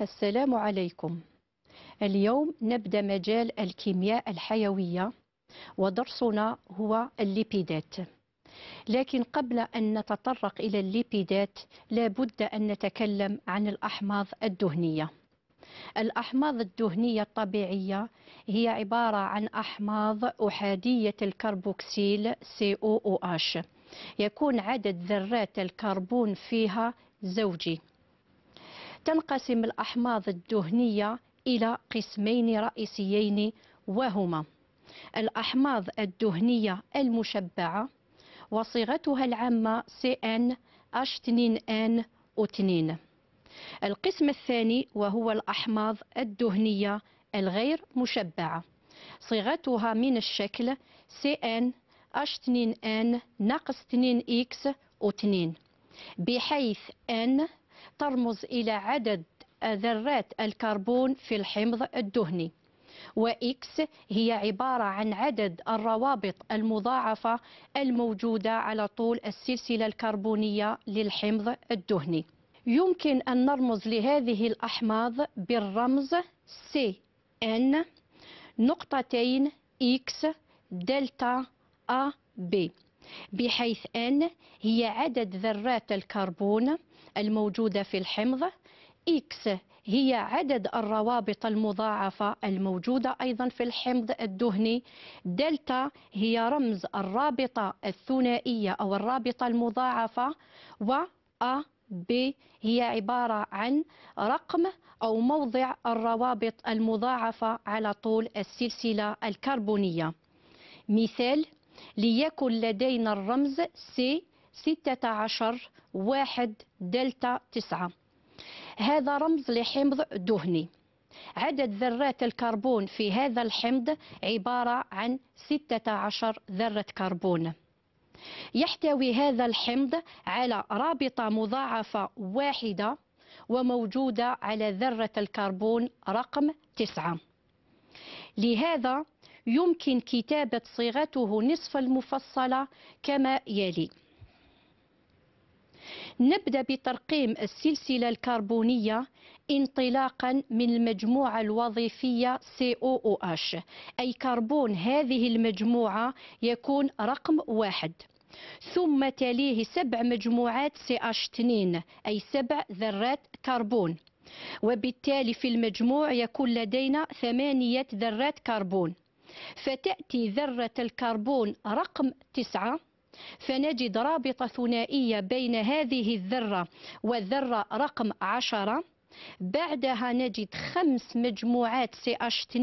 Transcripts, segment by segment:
السلام عليكم اليوم نبدأ مجال الكيمياء الحيوية ودرسنا هو الليبيدات لكن قبل أن نتطرق إلى الليبيدات لابد أن نتكلم عن الأحماض الدهنية الأحماض الدهنية الطبيعية هي عبارة عن أحماض أحادية الكربوكسيل COOH يكون عدد ذرات الكربون فيها زوجي تنقسم الأحماض الدهنية إلى قسمين رئيسيين وهما الأحماض الدهنية المشبعة وصيغتها العامة CnH2n2 o القسم الثاني وهو الأحماض الدهنية الغير مشبعة صيغتها من الشكل CnH2n ناقص 2x o 2 بحيث N ترمز إلى عدد ذرات الكربون في الحمض الدهني وإكس هي عبارة عن عدد الروابط المضاعفة الموجودة على طول السلسلة الكربونية للحمض الدهني يمكن أن نرمز لهذه الأحماض بالرمز CN نقطتين X دلتا B بحيث أن هي عدد ذرات الكربون الموجودة في الحمض إكس هي عدد الروابط المضاعفة الموجودة أيضا في الحمض الدهني دلتا هي رمز الرابطة الثنائية أو الرابطة المضاعفة و أ ب هي عبارة عن رقم أو موضع الروابط المضاعفة على طول السلسلة الكربونية مثال ليكن لدينا الرمز سي 16 1 دلتا 9 هذا رمز لحمض دهني عدد ذرات الكربون في هذا الحمض عبارة عن 16 ذرة كربون يحتوي هذا الحمض على رابطة مضاعفة واحدة وموجودة على ذرة الكربون رقم 9 لهذا يمكن كتابة صيغته نصف المفصلة كما يلي نبدأ بترقيم السلسلة الكربونية انطلاقا من المجموعة الوظيفية COOH أي كربون هذه المجموعة يكون رقم واحد ثم تليه سبع مجموعات CH2 أي سبع ذرات كربون وبالتالي في المجموع يكون لدينا ثمانية ذرات كربون فتأتي ذرة الكربون رقم تسعة فنجد رابطة ثنائية بين هذه الذرة والذرة رقم عشرة بعدها نجد خمس مجموعات CH2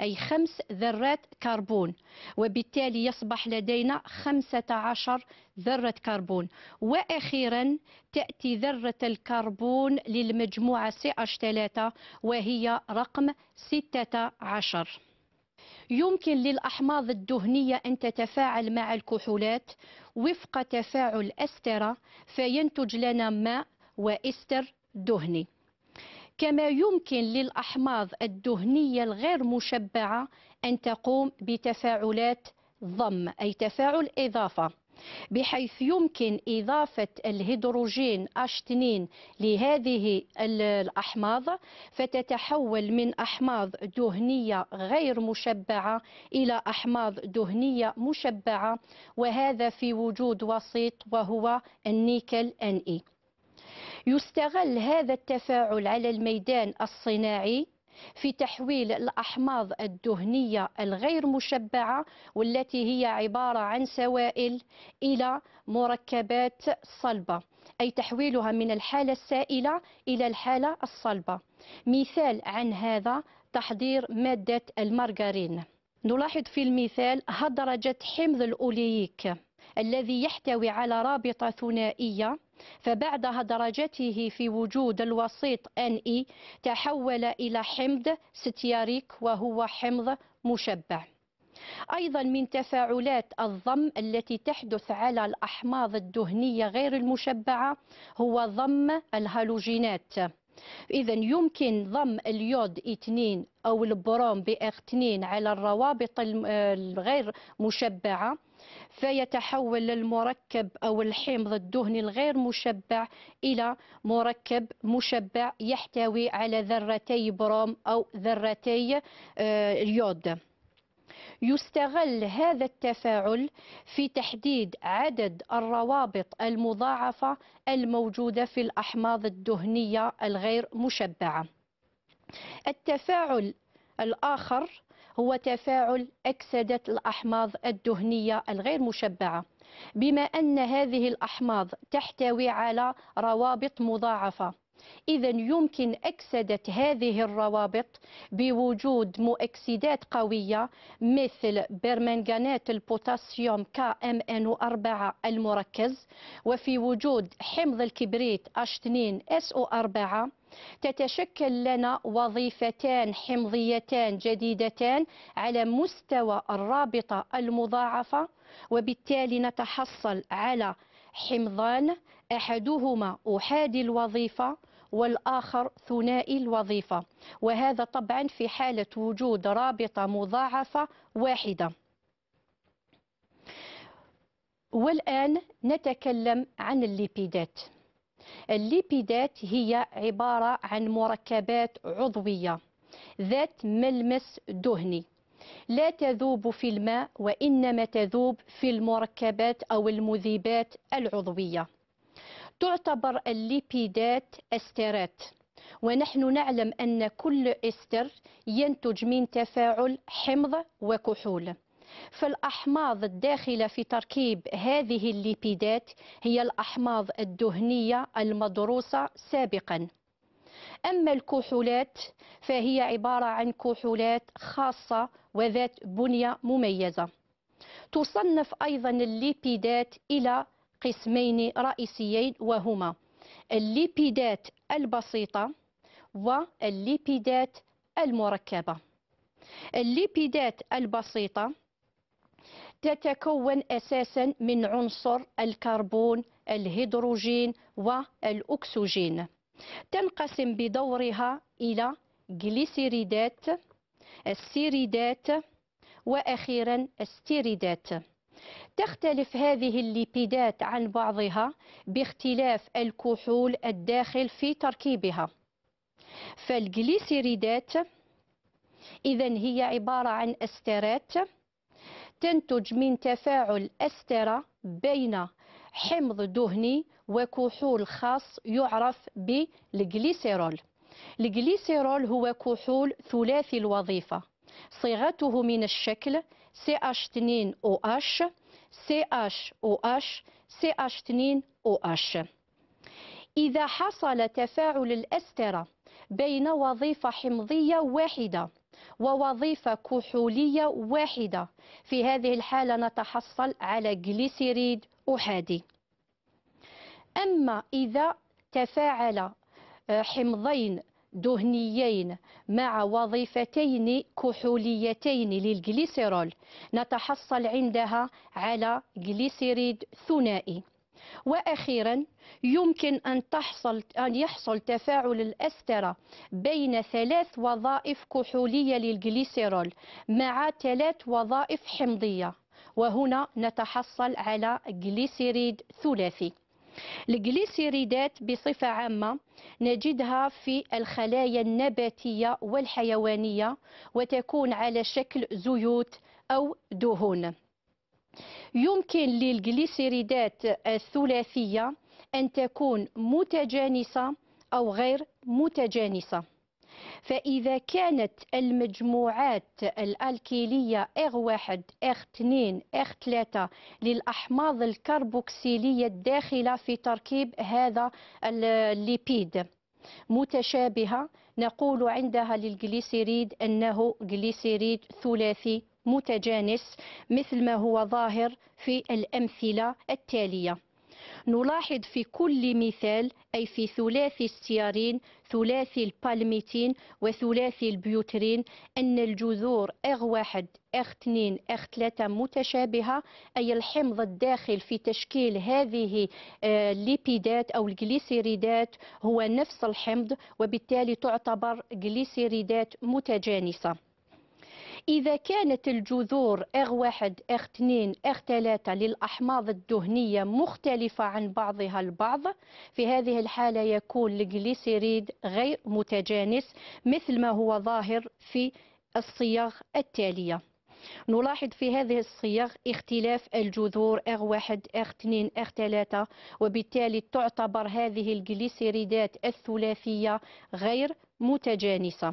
أي خمس ذرات كربون وبالتالي يصبح لدينا خمسة عشر ذرة كربون وأخيرا تأتي ذرة الكربون للمجموعة CH3 وهي رقم ستة عشر يمكن للأحماض الدهنية أن تتفاعل مع الكحولات وفق تفاعل أسترة فينتج لنا ماء وإستر دهني كما يمكن للأحماض الدهنية الغير مشبعة أن تقوم بتفاعلات ضم أي تفاعل إضافة بحيث يمكن إضافة الهيدروجين H2 لهذه الأحماض فتتحول من أحماض دهنية غير مشبعة إلى أحماض دهنية مشبعة وهذا في وجود وسيط وهو النيكل NE يستغل هذا التفاعل على الميدان الصناعي في تحويل الأحماض الدهنية الغير مشبعة والتي هي عبارة عن سوائل إلى مركبات صلبة أي تحويلها من الحالة السائلة إلى الحالة الصلبة مثال عن هذا تحضير مادة المارغارين نلاحظ في المثال هدرجة حمض الأوليك الذي يحتوي على رابطة ثنائية فبعدها درجته في وجود الوسيط ان اي e، تحول إلى حمض ستياريك وهو حمض مشبع أيضا من تفاعلات الضم التي تحدث على الأحماض الدهنية غير المشبعة هو ضم الهالوجينات إذا يمكن ضم اليود 2 أو البروم بي 2 على الروابط آه، الغير مشبعة فيتحول المركب أو الحمض الدهني الغير مشبع إلى مركب مشبع يحتوي على ذرتي بروم أو ذرتي آه، اليود يستغل هذا التفاعل في تحديد عدد الروابط المضاعفة الموجودة في الأحماض الدهنية الغير مشبعة التفاعل الآخر هو تفاعل أكسدة الأحماض الدهنية الغير مشبعة بما أن هذه الأحماض تحتوي على روابط مضاعفة إذا يمكن أكسدة هذه الروابط بوجود مؤكسدات قوية مثل برمنغانات البوتاسيوم KMNO4 المركز وفي وجود حمض الكبريت H2SO4 تتشكل لنا وظيفتان حمضيتان جديدتان على مستوى الرابطة المضاعفة وبالتالي نتحصل على حمضان أحدهما أحادي الوظيفة والآخر ثنائي الوظيفة وهذا طبعا في حالة وجود رابطة مضاعفة واحدة والآن نتكلم عن الليبيدات الليبيدات هي عبارة عن مركبات عضوية ذات ملمس دهني لا تذوب في الماء وإنما تذوب في المركبات أو المذيبات العضوية تعتبر الليبيدات استرات ونحن نعلم أن كل استر ينتج من تفاعل حمض وكحول فالأحماض الداخلة في تركيب هذه الليبيدات هي الأحماض الدهنية المدروسة سابقاً أما الكحولات فهي عبارة عن كحولات خاصة وذات بنية مميزة تصنف أيضا الليبيدات إلى قسمين رئيسيين وهما الليبيدات البسيطة والليبيدات المركبة الليبيدات البسيطة تتكون أساسا من عنصر الكربون الهيدروجين والأكسجين تنقسم بدورها إلى جليسيريدات السيريدات وأخيرا الستيريدات تختلف هذه الليبيدات عن بعضها باختلاف الكحول الداخل في تركيبها فالجليسيريدات إذا هي عبارة عن استيرات تنتج من تفاعل أسترة بين حمض دهني وكحول خاص يعرف بالجليسيرول الجليسيرول هو كحول ثلاثي الوظيفة صيغته من الشكل CH2OH CHOH CH2OH إذا حصل تفاعل الأسترة بين وظيفة حمضية واحدة ووظيفة كحولية واحدة في هذه الحالة نتحصل على جليسيريد أحادي أما إذا تفاعل آه، حمضين دهنيين مع وظيفتين كحوليتين للجليسيرول نتحصل عندها على جليسيريد ثنائي وأخيرا يمكن أن, تحصل أن يحصل تفاعل الأسترة بين ثلاث وظائف كحولية للجليسيرول مع ثلاث وظائف حمضية وهنا نتحصل على جليسيريد ثلاثي الجليسيريدات بصفة عامة نجدها في الخلايا النباتية والحيوانية وتكون على شكل زيوت أو دهون يمكن للجليسيريدات الثلاثية أن تكون متجانسة أو غير متجانسة فإذا كانت المجموعات الالكيليه اغ R1 اغ 2 إغ3 للأحماض الكربوكسيلية الداخلة في تركيب هذا الليبيد متشابهة نقول عندها للجليسيريد أنه جليسيريد ثلاثي متجانس مثل ما هو ظاهر في الأمثلة التالية نلاحظ في كل مثال أي في ثلاثي السيارين ثلاثي البالميتين وثلاثي البيوترين أن الجذور اغ واحد اغ اثنين أغ3 ثلاثة متشابهه أي الحمض الداخل في تشكيل هذه الليبيدات آه، أو الجليسيريدات هو نفس الحمض وبالتالي تعتبر جليسيريدات متجانسة إذا كانت الجذور إغ واحد إغ اثنين إغ ثلاثة الدهنية مختلفة عن بعضها البعض في هذه الحالة يكون الجليسيريد غير متجانس مثل ما هو ظاهر في الصيغ التالية نلاحظ في هذه الصيغ اختلاف الجذور اغ واحد اغ اثنين اغ ثلاثة وبالتالي تعتبر هذه الجليسيريدات الثلاثية غير متجانسة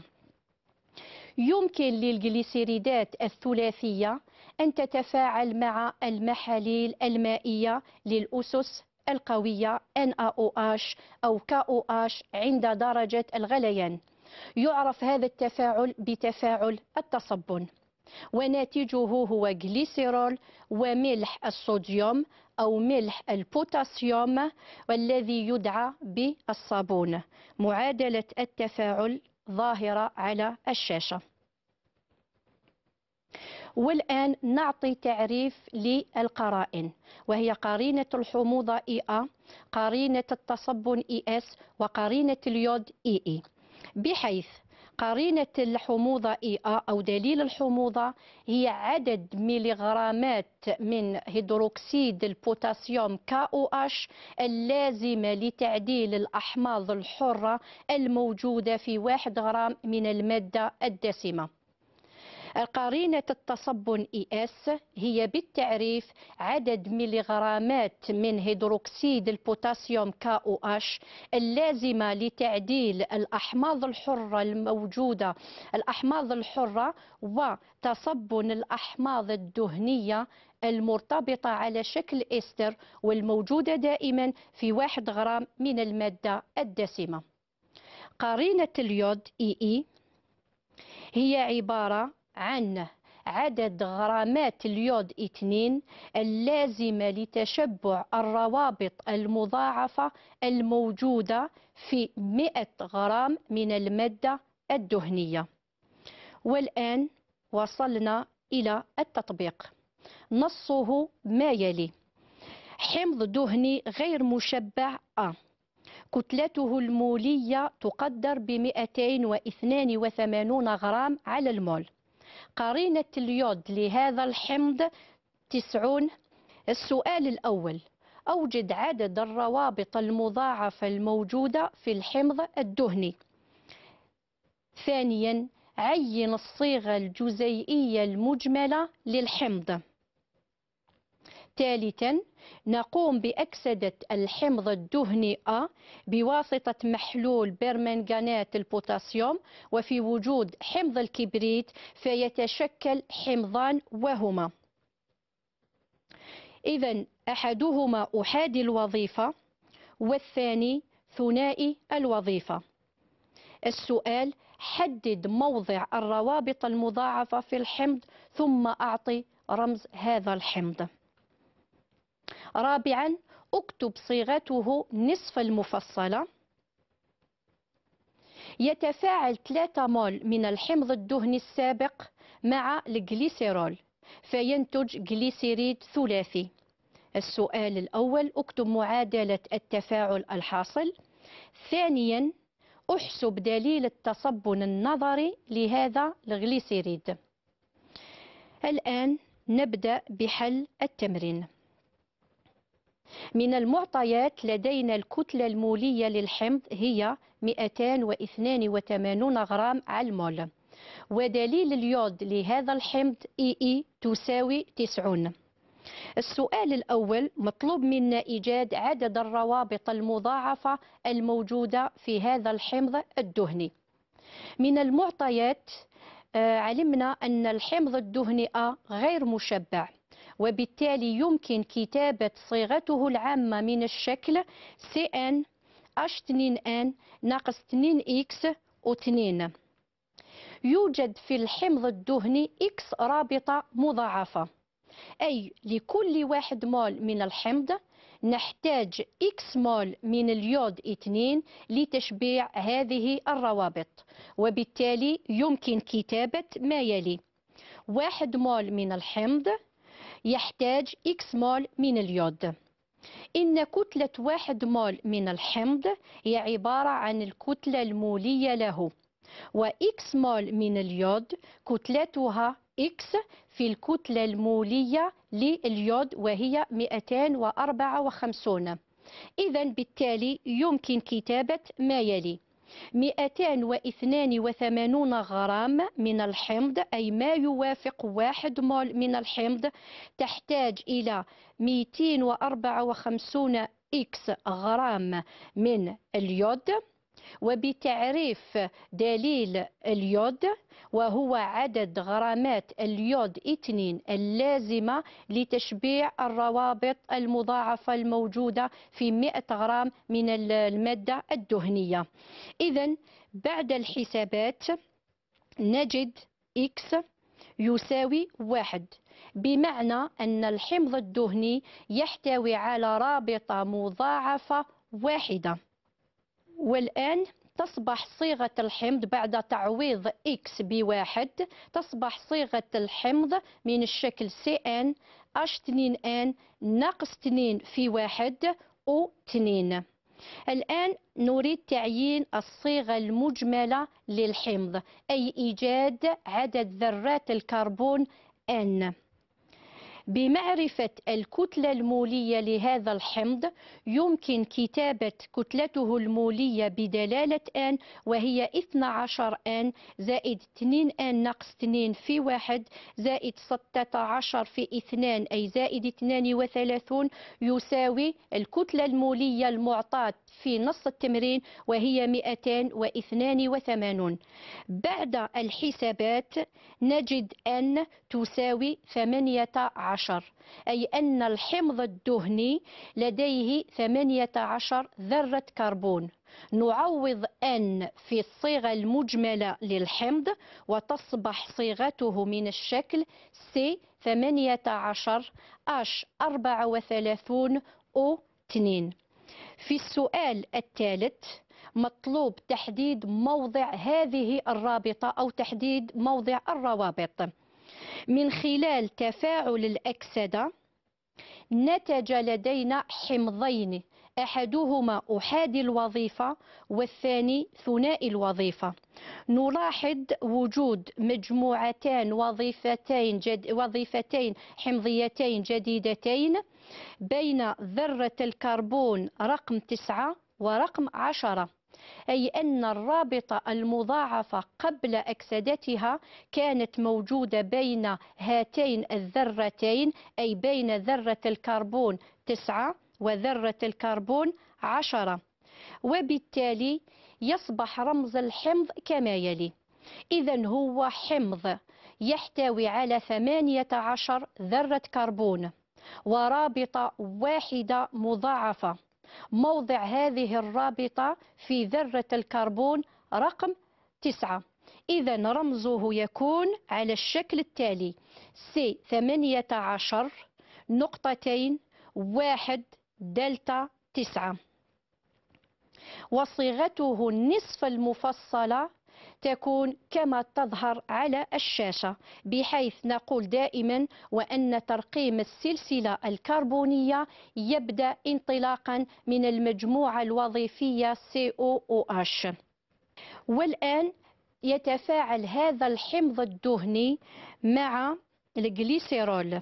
يمكن للجليسيريدات الثلاثية أن تتفاعل مع المحاليل المائية للأسس القوية NaOH أو KOH عند درجة الغليان يعرف هذا التفاعل بتفاعل التصبن وناتجه هو جليسيرول وملح الصوديوم أو ملح البوتاسيوم والذي يدعى بالصابون معادلة التفاعل ظاهرة على الشاشة والآن نعطي تعريف للقرائن وهي قرينة الحموضة إي قرينة التصبن إي إس وقرينة اليود إي إي بحيث قرينة الحموضة إي أ أو دليل الحموضة هي عدد ميليغرامات من هيدروكسيد البوتاسيوم كاو اش اللازمة لتعديل الأحماض الحرة الموجودة في واحد غرام من المادة الدسمة قرينة التصبن إي اس هي بالتعريف عدد ملغرامات من هيدروكسيد البوتاسيوم كا او اش اللازمة لتعديل الأحماض الحرة الموجودة الأحماض الحرة وتصبن الأحماض الدهنية المرتبطة على شكل إستر والموجودة دائما في واحد غرام من المادة الدسمة قرينة اليود إي إي هي عبارة عن عدد غرامات اليود 2 اللازمة لتشبع الروابط المضاعفة الموجودة في 100 غرام من المادة الدهنية والآن وصلنا إلى التطبيق نصه ما يلي حمض دهني غير مشبع أ آه. كتلته المولية تقدر ب 282 غرام على المول قرينة اليود لهذا الحمض تسعون السؤال الأول أوجد عدد الروابط المضاعفة الموجودة في الحمض الدهني ثانيا عين الصيغة الجزيئية المجملة للحمض ثالثا نقوم بأكسدة الحمض الدهني أ بواسطة محلول برمنغانات البوتاسيوم وفي وجود حمض الكبريت فيتشكل حمضان وهما إذا أحدهما أحادي الوظيفة والثاني ثنائي الوظيفة السؤال حدد موضع الروابط المضاعفة في الحمض ثم أعطي رمز هذا الحمض رابعا اكتب صيغته نصف المفصلة يتفاعل 3 مول من الحمض الدهني السابق مع الجليسيرول فينتج جليسيريد ثلاثي السؤال الأول اكتب معادلة التفاعل الحاصل ثانيا احسب دليل التصبن النظري لهذا الغليسيريد الآن نبدأ بحل التمرين من المعطيات لدينا الكتلة المولية للحمض هي 282 غرام على المول ودليل اليود لهذا الحمض اي اي تساوي 90 السؤال الأول مطلوب منا إيجاد عدد الروابط المضاعفة الموجودة في هذا الحمض الدهني من المعطيات آه، علمنا أن الحمض الدهني أ آه غير مشبع وبالتالي يمكن كتابة صيغته العامة من الشكل CN h 2 n ناقص 2 x و2 يوجد في الحمض الدهني X رابطة مضاعفة أي لكل واحد مول من الحمض نحتاج X مول من اليود 2 لتشبيع هذه الروابط وبالتالي يمكن كتابة ما يلي واحد مول من الحمض يحتاج X مول من اليود إن كتلة واحد مول من الحمض هي عبارة عن الكتلة المولية له وإكس مول من اليود كتلتها إكس في الكتلة المولية لليود وهي 254 إذا بالتالي يمكن كتابة ما يلي 282 غرام من الحمض أي ما يوافق واحد مول من الحمض تحتاج إلى 254 إكس غرام من اليود وبتعريف دليل اليود وهو عدد غرامات اليود 2 اللازمة لتشبيع الروابط المضاعفة الموجودة في 100 غرام من المادة الدهنية إذا بعد الحسابات نجد X يساوي واحد بمعنى أن الحمض الدهني يحتوي على رابطة مضاعفة واحدة والآن تصبح صيغة الحمض بعد تعويض X بواحد تصبح صيغة الحمض من الشكل CN H2N ناقص 2 في واحد O2 الآن نريد تعيين الصيغة المجملة للحمض أي إيجاد عدد ذرات الكربون N بمعرفة الكتلة المولية لهذا الحمض يمكن كتابة كتلته المولية بدلالة n وهي 12 n زائد 2 n ناقص 2 في 1 زائد 16 في 2 أي زائد 32 يساوي الكتلة المولية المعطاة في نص التمرين وهي 282 بعد الحسابات نجد أن تساوي 18 عشر أي أن الحمض الدهني لديه ثمانية عشر ذرة كربون نعوض أن في الصيغة المجملة للحمض وتصبح صيغته من الشكل ثمانية 18 H 34 O 2 في السؤال الثالث مطلوب تحديد موضع هذه الرابطة أو تحديد موضع الروابط من خلال تفاعل الأكسدة نتج لدينا حمضين أحدهما أحادي الوظيفة والثاني ثنائي الوظيفة نلاحظ وجود مجموعتان وظيفتين, جد وظيفتين حمضيتين جديدتين بين ذرة الكربون رقم 9 ورقم 10 أي أن الرابطة المضاعفة قبل أكسدتها كانت موجودة بين هاتين الذرتين أي بين ذرة الكربون 9 وذرة الكربون 10 وبالتالي يصبح رمز الحمض كما يلي إذا هو حمض يحتوي على 18 ذرة كربون ورابطة واحدة مضاعفة موضع هذه الرابطة في ذرة الكربون رقم 9 إذا رمزه يكون على الشكل التالي سي 18 نقطتين واحد دلتا تسعة وصيغته النصف المفصلة تكون كما تظهر على الشاشة بحيث نقول دائما وأن ترقيم السلسلة الكربونية يبدأ انطلاقا من المجموعة الوظيفية COOH والآن يتفاعل هذا الحمض الدهني مع الجليسيرول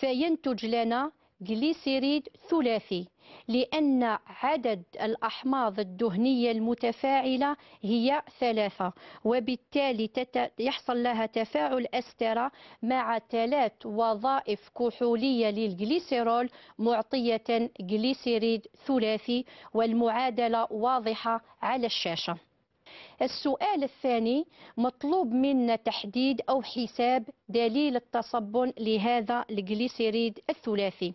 فينتج لنا جليسيريد ثلاثي لأن عدد الأحماض الدهنية المتفاعلة هي ثلاثة وبالتالي يحصل لها تفاعل أسترة مع ثلاث وظائف كحولية للجليسيرول معطية جليسيريد ثلاثي والمعادلة واضحة على الشاشة السؤال الثاني مطلوب منا تحديد أو حساب دليل التصبن لهذا الجليسيريد الثلاثي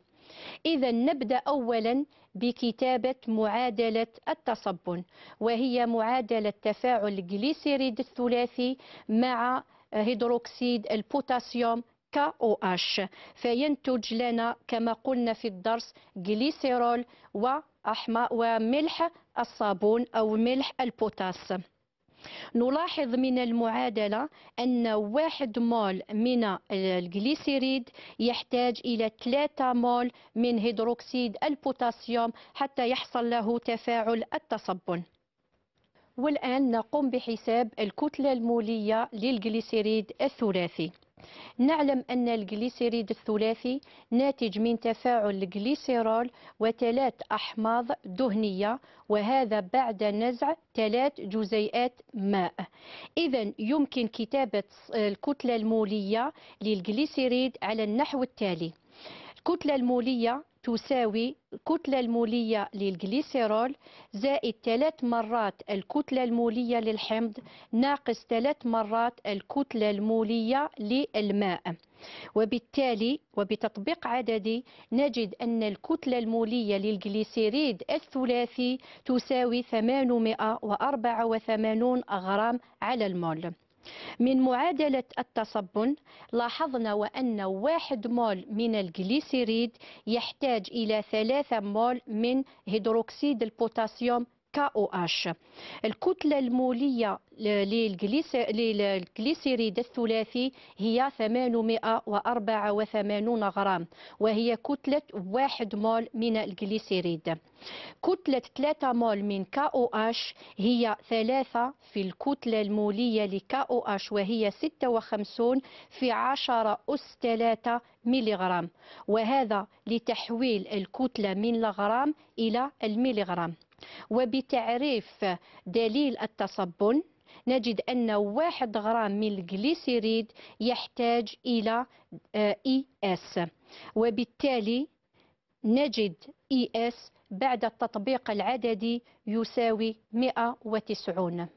إذا نبدأ أولا بكتابة معادلة التصبن وهي معادلة تفاعل الجليسيريد الثلاثي مع هيدروكسيد البوتاسيوم KOH فينتج لنا كما قلنا في الدرس جليسيرول وملح الصابون أو ملح البوتاس نلاحظ من المعادلة أن واحد مول من الجليسيريد يحتاج إلى 3 مول من هيدروكسيد البوتاسيوم حتى يحصل له تفاعل التصبن والآن نقوم بحساب الكتلة المولية للجليسيريد الثلاثي نعلم أن الجليسيريد الثلاثي ناتج من تفاعل الجليسيرول وثلاث أحماض دهنية وهذا بعد نزع ثلاث جزيئات ماء إذا يمكن كتابة الكتلة المولية للجليسيريد على النحو التالي الكتلة المولية تساوي الكتلة المولية للجليسيرول زائد ثلاث مرات الكتلة المولية للحمض ناقص ثلاث مرات الكتلة المولية للماء وبالتالي وبتطبيق عددي نجد أن الكتلة المولية للجليسيريد الثلاثي تساوي 884 غرام على المول من معادلة التصبن لاحظنا وأن واحد مول من الجليسيريد يحتاج إلى ثلاثة مول من هيدروكسيد البوتاسيوم اش الكتلة المولية للجليسيريد الثلاثي هي 884 غرام وهي كتلة 1 مول من الجليسيريد كتلة 3 مول من اش هي 3 في الكتلة المولية ل اش وهي 56 في 10 أس 3 ملغرام وهذا لتحويل الكتلة من الغرام إلى الملغرام وبتعريف دليل التصبن نجد أن واحد غرام من الجليسيريد يحتاج إلى آه، إي اس وبالتالي نجد إي اس بعد التطبيق العددي يساوي 190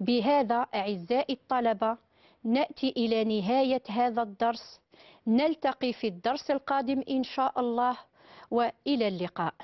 بهذا أعزائي الطلبة نأتي إلى نهاية هذا الدرس نلتقي في الدرس القادم إن شاء الله وإلى اللقاء